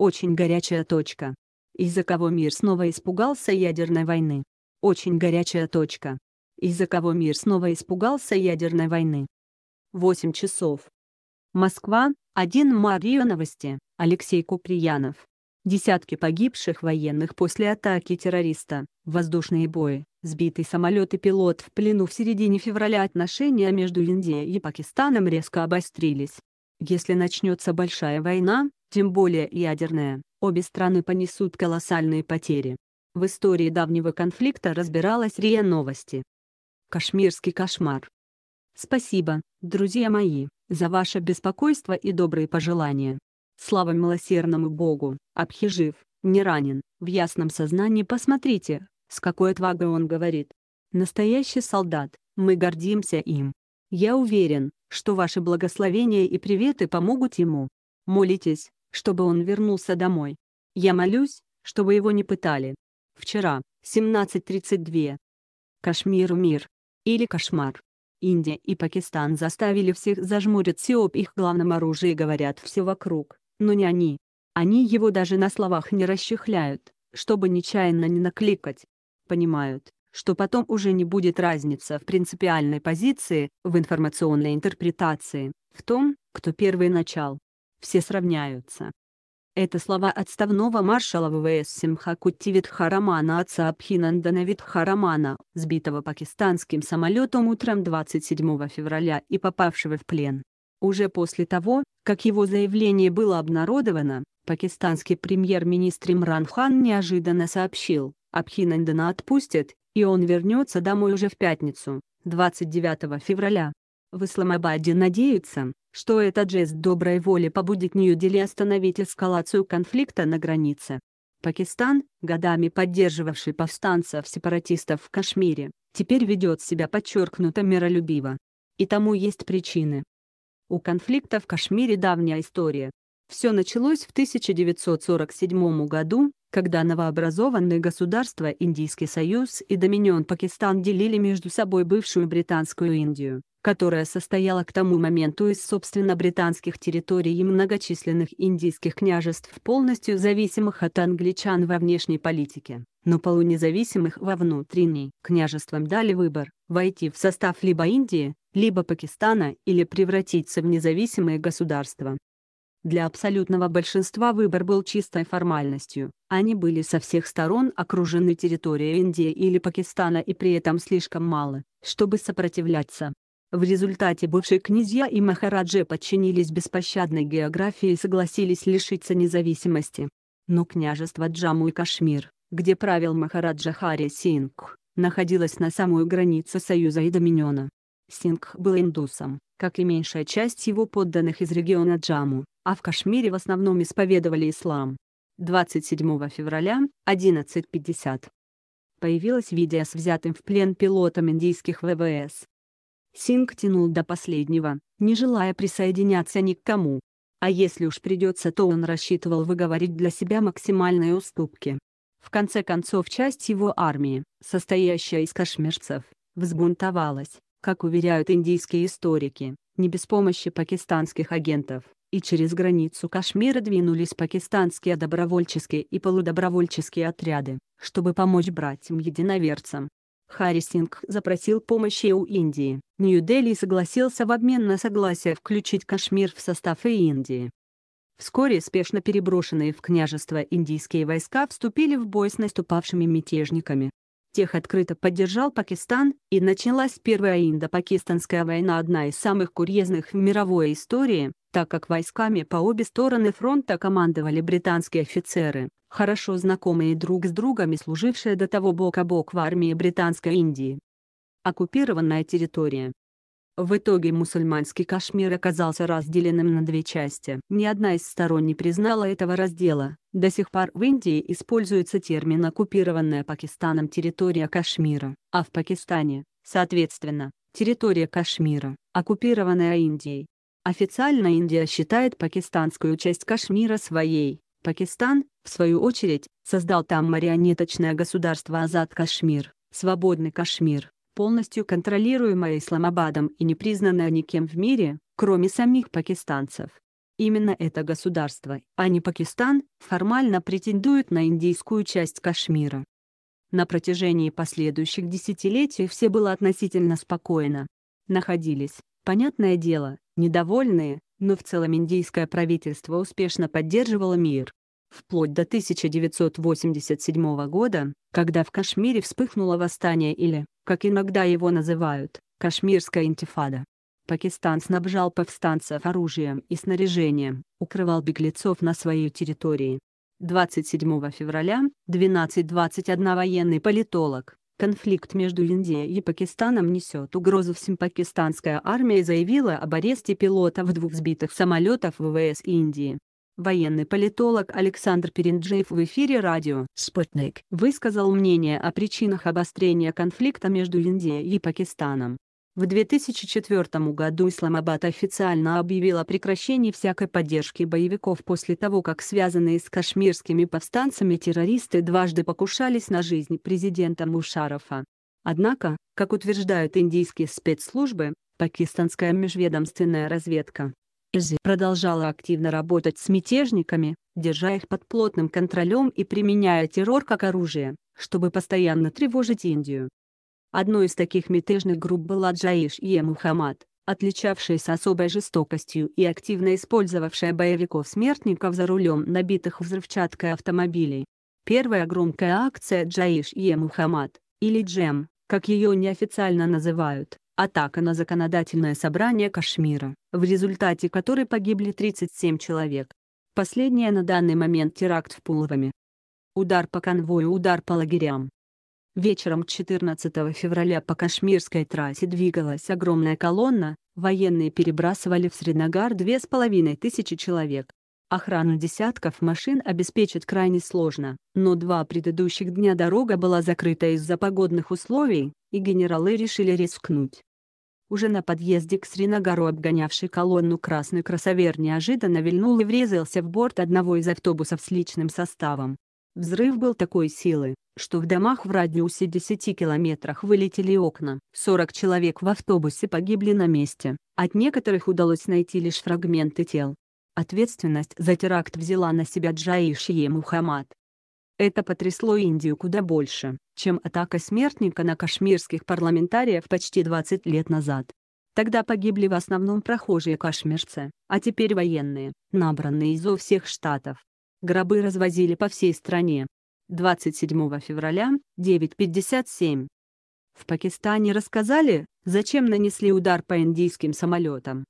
Очень горячая точка. Из-за кого мир снова испугался ядерной войны. Очень горячая точка. Из-за кого мир снова испугался ядерной войны. 8 часов. Москва, 1 Мария новости, Алексей Куприянов. Десятки погибших военных после атаки террориста, воздушные бои, сбитый самолет и пилот в плену в середине февраля отношения между Индией и Пакистаном резко обострились. Если начнется большая война, тем более ядерная, обе страны понесут колоссальные потери. В истории давнего конфликта разбиралась РИА Новости. Кашмирский кошмар. Спасибо, друзья мои, за ваше беспокойство и добрые пожелания. Слава милосердному Богу, Абхижив, не ранен, в ясном сознании посмотрите, с какой отвагой он говорит. Настоящий солдат, мы гордимся им. Я уверен, что ваши благословения и приветы помогут ему. Молитесь, чтобы он вернулся домой. Я молюсь, чтобы его не пытали. Вчера, 17.32. Кашмир мир. Или кошмар. Индия и Пакистан заставили всех зажмуриться об их главном оружии говорят все вокруг, но не они. Они его даже на словах не расчехляют, чтобы нечаянно не накликать. Понимают, что потом уже не будет разницы в принципиальной позиции, в информационной интерпретации, в том, кто первый начал все сравняются. Это слова отставного маршала ВВС Симхакутти Витхарамана отца Абхинандана Витхарамана, сбитого пакистанским самолетом утром 27 февраля и попавшего в плен. Уже после того, как его заявление было обнародовано, пакистанский премьер-министр Имран Хан неожиданно сообщил, Абхинандана отпустят, и он вернется домой уже в пятницу, 29 февраля. В Исламабаде надеются, что этот жест доброй воли побудит Нью-Дели остановить эскалацию конфликта на границе. Пакистан, годами поддерживавший повстанцев-сепаратистов в Кашмире, теперь ведет себя подчеркнуто миролюбиво. И тому есть причины. У конфликта в Кашмире давняя история. Все началось в 1947 году, когда новообразованные государства Индийский Союз и Доминион Пакистан делили между собой бывшую британскую Индию, которая состояла к тому моменту из собственно британских территорий и многочисленных индийских княжеств полностью зависимых от англичан во внешней политике, но полунезависимых во внутренней. Княжествам дали выбор – войти в состав либо Индии, либо Пакистана или превратиться в независимые государства. Для абсолютного большинства выбор был чистой формальностью. Они были со всех сторон окружены территорией Индии или Пакистана и при этом слишком мало, чтобы сопротивляться. В результате бывшие князья и махараджи подчинились беспощадной географии и согласились лишиться независимости. Но княжество Джаму и Кашмир, где правил махараджа Хари Сингх, находилось на самую границу Союза и Доминиона. Сингх был индусом, как и меньшая часть его подданных из региона Джаму а в Кашмире в основном исповедовали ислам. 27 февраля, 11.50. Появилось видео с взятым в плен пилотом индийских ВВС. Синг тянул до последнего, не желая присоединяться ни к кому. А если уж придется, то он рассчитывал выговорить для себя максимальные уступки. В конце концов, часть его армии, состоящая из кашмирцев, взбунтовалась, как уверяют индийские историки, не без помощи пакистанских агентов и через границу Кашмира двинулись пакистанские добровольческие и полудобровольческие отряды, чтобы помочь братьям-единоверцам. Харрисинг запросил помощи у Индии. Нью-Дели согласился в обмен на согласие включить Кашмир в состав и Индии. Вскоре спешно переброшенные в княжество индийские войска вступили в бой с наступавшими мятежниками. Тех открыто поддержал Пакистан, и началась Первая Индо-Пакистанская война одна из самых курьезных в мировой истории, так как войсками по обе стороны фронта командовали британские офицеры, хорошо знакомые друг с другом и служившие до того бок о бок в армии Британской Индии. Оккупированная территория. В итоге мусульманский Кашмир оказался разделенным на две части. Ни одна из сторон не признала этого раздела. До сих пор в Индии используется термин «оккупированная Пакистаном территория Кашмира», а в Пакистане, соответственно, территория Кашмира, оккупированная Индией. Официально Индия считает пакистанскую часть Кашмира своей. Пакистан, в свою очередь, создал там марионеточное государство Азад Кашмир, свободный Кашмир, полностью контролируемое Исламабадом и не признанное никем в мире, кроме самих пакистанцев. Именно это государство, а не Пакистан, формально претендует на индийскую часть Кашмира. На протяжении последующих десятилетий все было относительно спокойно. Находились, понятное дело, Недовольные, но в целом индийское правительство успешно поддерживало мир. Вплоть до 1987 года, когда в Кашмире вспыхнуло восстание или, как иногда его называют, Кашмирская интифада. Пакистан снабжал повстанцев оружием и снаряжением, укрывал беглецов на своей территории. 27 февраля 12.21 военный политолог, Конфликт между Индией и Пакистаном несет угрозу всем. Пакистанская армия заявила об аресте пилотов двух сбитых самолетов ВВС Индии. Военный политолог Александр Перенджиев в эфире радио «Спутник» высказал мнение о причинах обострения конфликта между Индией и Пакистаном. В 2004 году Исламабад официально объявил о прекращении всякой поддержки боевиков после того, как связанные с кашмирскими повстанцами террористы дважды покушались на жизнь президента Мушарафа. Однако, как утверждают индийские спецслужбы, пакистанская межведомственная разведка ИЗИ продолжала активно работать с мятежниками, держа их под плотным контролем и применяя террор как оружие, чтобы постоянно тревожить Индию. Одной из таких мятежных групп была Джаиш-Е Мухаммад, отличавшаяся особой жестокостью и активно использовавшая боевиков-смертников за рулем набитых взрывчаткой автомобилей. Первая громкая акция Джаиш-Е Мухаммад, или Джем, как ее неофициально называют, атака на законодательное собрание Кашмира, в результате которой погибли 37 человек. Последняя на данный момент теракт в Пуловами. Удар по конвою, удар по лагерям. Вечером 14 февраля по Кашмирской трассе двигалась огромная колонна, военные перебрасывали в Сринагар 2500 человек. Охрану десятков машин обеспечить крайне сложно, но два предыдущих дня дорога была закрыта из-за погодных условий, и генералы решили рискнуть. Уже на подъезде к Сринагару обгонявший колонну красный кроссовер неожиданно вильнул и врезался в борт одного из автобусов с личным составом. Взрыв был такой силы, что в домах в радиусе 10 километрах вылетели окна. 40 человек в автобусе погибли на месте, от некоторых удалось найти лишь фрагменты тел. Ответственность за теракт взяла на себя Джаишье Мухаммад. Это потрясло Индию куда больше, чем атака смертника на кашмирских парламентариев почти 20 лет назад. Тогда погибли в основном прохожие кашмирцы, а теперь военные, набранные изо всех штатов. Гробы развозили по всей стране. 27 февраля, 9.57. В Пакистане рассказали, зачем нанесли удар по индийским самолетам.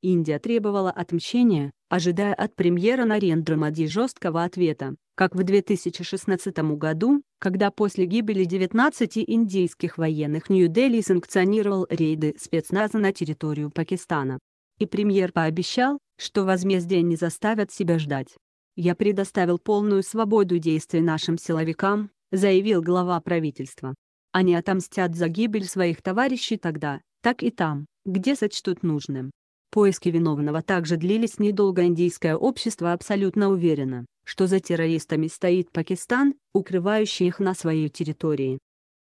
Индия требовала отмщения, ожидая от премьера Нарендра Мади жесткого ответа, как в 2016 году, когда после гибели 19 индийских военных Нью-Дели санкционировал рейды спецназа на территорию Пакистана. И премьер пообещал, что возмездие не заставят себя ждать. Я предоставил полную свободу действий нашим силовикам, заявил глава правительства. Они отомстят за гибель своих товарищей тогда, так и там, где сочтут нужным. Поиски виновного также длились недолго. Индийское общество абсолютно уверено, что за террористами стоит Пакистан, укрывающий их на своей территории.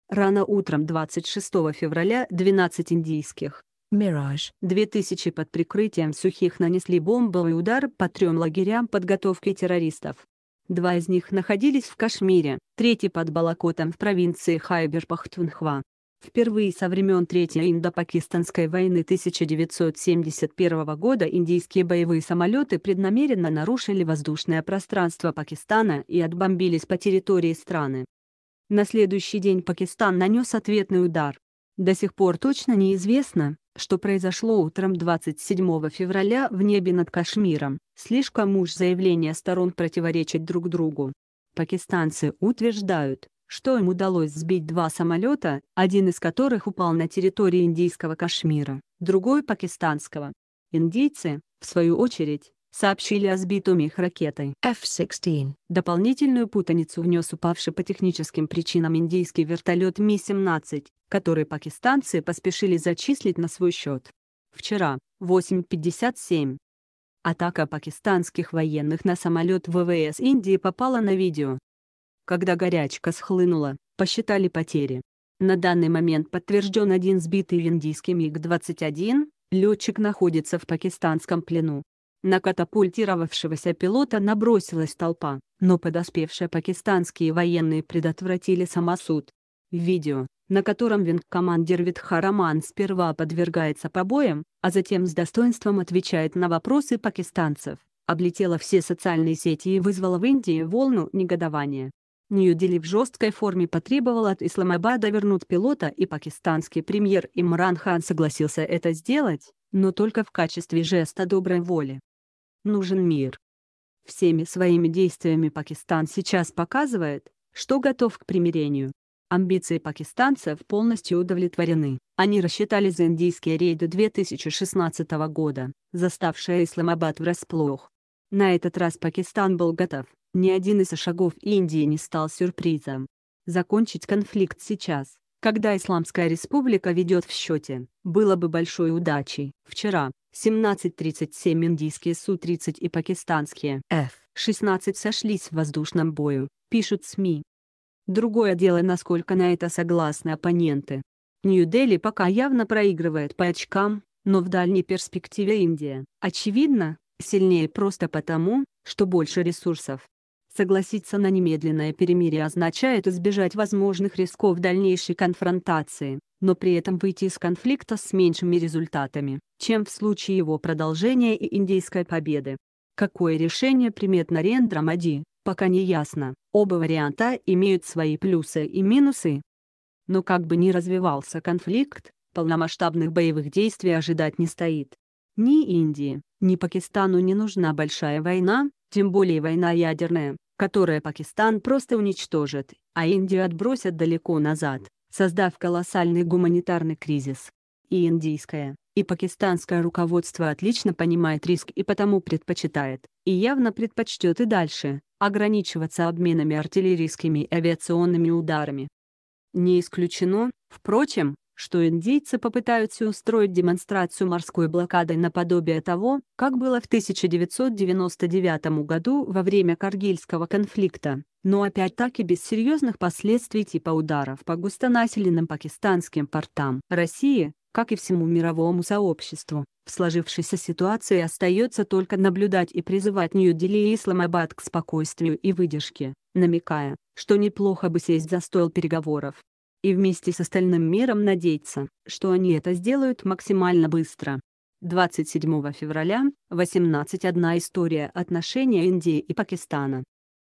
Рано утром 26 февраля 12 индийских Мираж. 2000 под прикрытием сухих нанесли бомбовый удар по трем лагерям подготовки террористов. Два из них находились в Кашмире, третий под Балакотом в провинции Хайбер-Пахтунхва. Впервые со времен Третьей Индо-Пакистанской войны 1971 года индийские боевые самолеты преднамеренно нарушили воздушное пространство Пакистана и отбомбились по территории страны. На следующий день Пакистан нанес ответный удар. До сих пор точно неизвестно, что произошло утром 27 февраля в небе над Кашмиром. Слишком уж заявления сторон противоречат друг другу. Пакистанцы утверждают, что им удалось сбить два самолета, один из которых упал на территории индийского Кашмира, другой – пакистанского. Индийцы, в свою очередь, сообщили о сбитом их ракетой. F-16. Дополнительную путаницу внес упавший по техническим причинам индийский вертолет Ми-17, который пакистанцы поспешили зачислить на свой счет. Вчера, 8.57. Атака пакистанских военных на самолет ВВС Индии попала на видео. Когда горячка схлынула, посчитали потери. На данный момент подтвержден один сбитый в индийский МиГ-21, летчик находится в пакистанском плену. На катапультировавшегося пилота набросилась толпа, но подоспевшие пакистанские военные предотвратили самосуд. Видео, на котором винг-командир Витхараман сперва подвергается побоям, а затем с достоинством отвечает на вопросы пакистанцев, облетело все социальные сети и вызвало в Индии волну негодования. Нью-Дели в жесткой форме потребовал от Исламабада вернуть пилота и пакистанский премьер Имран Хан согласился это сделать, но только в качестве жеста доброй воли. Нужен мир. Всеми своими действиями Пакистан сейчас показывает, что готов к примирению. Амбиции пакистанцев полностью удовлетворены. Они рассчитали за индийские рейды 2016 года, заставшие Исламабад врасплох. На этот раз Пакистан был готов, ни один из шагов Индии не стал сюрпризом. Закончить конфликт сейчас, когда Исламская Республика ведет в счете, было бы большой удачей. Вчера, 17.37 индийские Су-30 и пакистанские F-16 сошлись в воздушном бою, пишут СМИ. Другое дело насколько на это согласны оппоненты. Нью-Дели пока явно проигрывает по очкам, но в дальней перспективе Индия, очевидно, сильнее просто потому, что больше ресурсов, Согласиться на немедленное перемирие означает избежать возможных рисков дальнейшей конфронтации, но при этом выйти из конфликта с меньшими результатами, чем в случае его продолжения и индийской победы. Какое решение примет Нарендра Мади, пока не ясно. Оба варианта имеют свои плюсы и минусы. Но как бы ни развивался конфликт, полномасштабных боевых действий ожидать не стоит. Ни Индии, ни Пакистану не нужна большая война, тем более война ядерная которое Пакистан просто уничтожит, а Индию отбросят далеко назад, создав колоссальный гуманитарный кризис. И индийское, и пакистанское руководство отлично понимает риск и потому предпочитает, и явно предпочтет и дальше, ограничиваться обменами артиллерийскими и авиационными ударами. Не исключено, впрочем, что индейцы попытаются устроить демонстрацию морской блокадой наподобие того, как было в 1999 году во время Каргильского конфликта, но опять-таки без серьезных последствий типа ударов по густонаселенным пакистанским портам России, как и всему мировому сообществу. В сложившейся ситуации остается только наблюдать и призывать Нью-Дели и Исламабад к спокойствию и выдержке, намекая, что неплохо бы сесть за стол переговоров и вместе с остальным миром надеяться, что они это сделают максимально быстро. 27 февраля, 18 история отношения Индии и Пакистана.